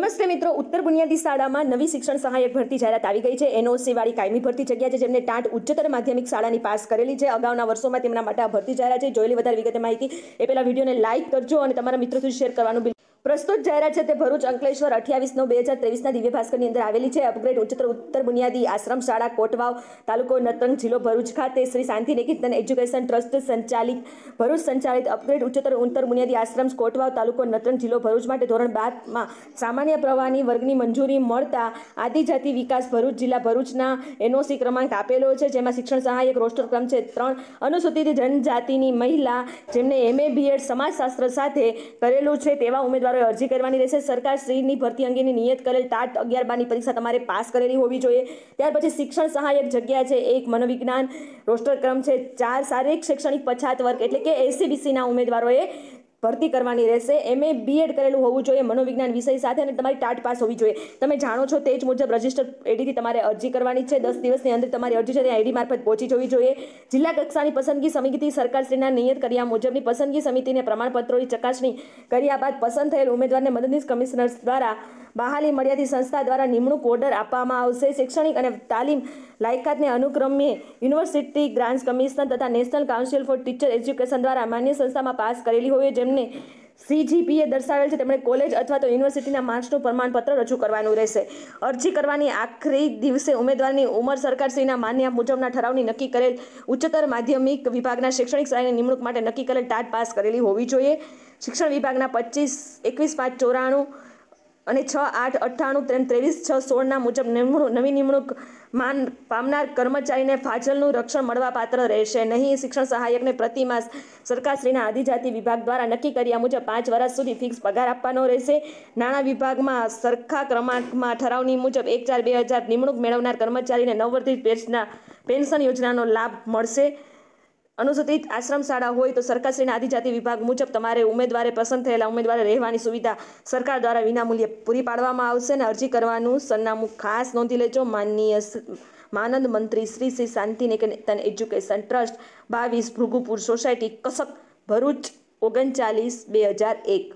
નમસ્તે મિત્રો ઉત્તર બુનિયાદી શાળામાં નવી શિક્ષણ સહાયક ભરતી જાહેરાત આવી ગઈ છે એનઓસીવાળી કાયમી ભરતી જગ્યા છે જેમને ટાંટ ઉચ્ચતર માધ્યમિક શાળાની પાસ કરેલી છે અગાઉના વર્ષોમાં તેમના માટે આ ભરતી જાહેરાત છે જોયેલી વધારે વિગત માહિતી એ પહેલાં વિડીયોને લાઇક કરજો અને તમારા મિત્રો સુધી શેર કરવાનું બિલકુલ પ્રસ્તુત જાહેરાત છે તે ભરૂચ અંકલેશ્વર અઠ્યાવીસ નવ બે હજાર ત્રેવીસના દિવ્ય ભાસ્કરની અંદર આવેલી છે અપગ્રેડ ઉચ્ચતર ઉત્તર બુનિયાદી આશ્રમ શાળા કોટવાવ તાલુકો નતંગ જિલ્લો ભરૂચ ખાતે શ્રી શાંતિ નિકેતન એજ્યુકેશન ટ્રસ્ટ સંચાલિત ભરૂચ સંચાલિત અપગ્રેડ ઉચ્ચતર ઉત્તર બુનિયાદી આશ્રમ કોટવાવ તાલુકો નતંગ જિલ્લો ભરૂચ માટે ધોરણ બાદમાં સામાન્ય પ્રવાહની વર્ગની મંજૂરી મળતા આદિજાતિ વિકાસ ભરૂચ જિલ્લા ભરૂચના એનઓસી ક્રમાંક આપેલો છે જેમાં શિક્ષણ સહાયક રોસ્ટર ક્રમ છે ત્રણ અનુસૂચિત જનજાતિની મહિલા જેમને એમએ બીએડ સમાજશાસ્ત્ર સાથે કરેલું છે તેવા ઉમેદવાર ઉમેદવારોએ અરજી કરવાની રહેશે સરકાર સરકારશ્રીની ભરતી અંગેની નિયત કરેલ ટાટ અગિયાર બારની પરીક્ષા તમારે પાસ કરેલી હોવી જોઈએ ત્યાર પછી શિક્ષણ સહાયક જગ્યા છે એક મનોવિજ્ઞાન રોસ્ટર ક્રમ છે ચાર શારીરિક શૈક્ષણિક પછાત વર્ગ એટલે કે એસીબીસીના ઉમેદવારોએ ભરતી કરવાની રહેશે એમએ બીએડ કરેલું હોવું જોઈએ મનોવિજ્ઞાન વિષય સાથે અને તમારી ટાટ પાસ હોવી જોઈએ તમે જાણો છો તે જ મુજબ રજિસ્ટર એડીથી તમારે અરજી કરવાની છે દસ દિવસની અંદર તમારી અરજી છે તે આઈડી મારફત પહોંચી જવી જોઈએ જિલ્લા કક્ષાની પસંદગી સમિતિ સરકારશ્રીના નિયત કર્યા મુજબની પસંદગી સમિતિને પ્રમાણપત્રોની ચકાસણી કર્યા બાદ પસંદ થયેલ ઉમેદવારને મદદનીશ કમિશનર્સ દ્વારા બહાલી મળ્યાથી સંસ્થા દ્વારા નિમણૂક ઓર્ડર આપવામાં આવશે શૈક્ષણિક અને તાલીમ લાયકાતને અનુક્રમે યુનિવર્સિટી ગ્રાન્ટ્સ કમિશન તથા national council for teacher education દ્વારા માન્ય સંસ્થામાં પાસ કરેલી હોય જેમ જેમને સીજીપીએ દર્શાવેલ છે તેમણે કોલેજ અથવા તો યુનિવર્સિટીના માર્ક્સનું પ્રમાણપત્ર રજૂ કરવાનું રહેશે અરજી કરવાની આખરી દિવસે ઉમેદવારની ઉંમર સરકારશ્રીના માન્ય મુજબના ઠરાવની નક્કી કરેલ ઉચ્ચતર માધ્યમિક વિભાગના શૈક્ષણિક સહાયની નિમણૂક માટે નક્કી કરેલ ટાટ પાસ કરેલી હોવી જોઈએ શિક્ષણ વિભાગના પચીસ એકવીસ પાંચ ચોરાણું અને છ આઠ અઠ્ઠાણું ત્રણ ત્રેવીસ છ સોળના મુજબ નિમણૂક નવી નિમણૂક માન પામનાર કર્મચારીને ફાજલનું રક્ષણ મળવા પાત્ર રહેશે નહીં શિક્ષણ સહાયકને પ્રતિમાસ સરકારશ્રીના આદિજાતિ વિભાગ દ્વારા નક્કી કર્યા મુજબ પાંચ વર્ષ સુધી ફિક્સ પગાર આપવાનો રહેશે નાણાં વિભાગમાં સરખા ક્રમાંકમાં ઠરાવની મુજબ એક ચાર બે હજાર નિમણૂક મેળવનાર કર્મચારીને નવવર્ધિત પેન્શના પેન્શન યોજનાનો લાભ મળશે અનુસૂચિત આશ્રમ શાળા હોય તો સરકારશ્રીના આદિજાતિ વિભાગ મુજબ તમારે ઉમેદવારે પસંદ થયેલા ઉમેદવારે રહેવાની સુવિધા સરકાર દ્વારા વિનામૂલ્યે પૂરી પાડવામાં આવશે અને અરજી કરવાનું સરનામું ખાસ નોંધી લેજો માનનીય માનદ મંત્રી શ્રી શ્રી શાંતિ નિકેતન એજ્યુકેશન ટ્રસ્ટ બાવીસ ભૃગુપુર સોસાયટી કસક ભરૂચ ઓગણચાલીસ બે હજાર એક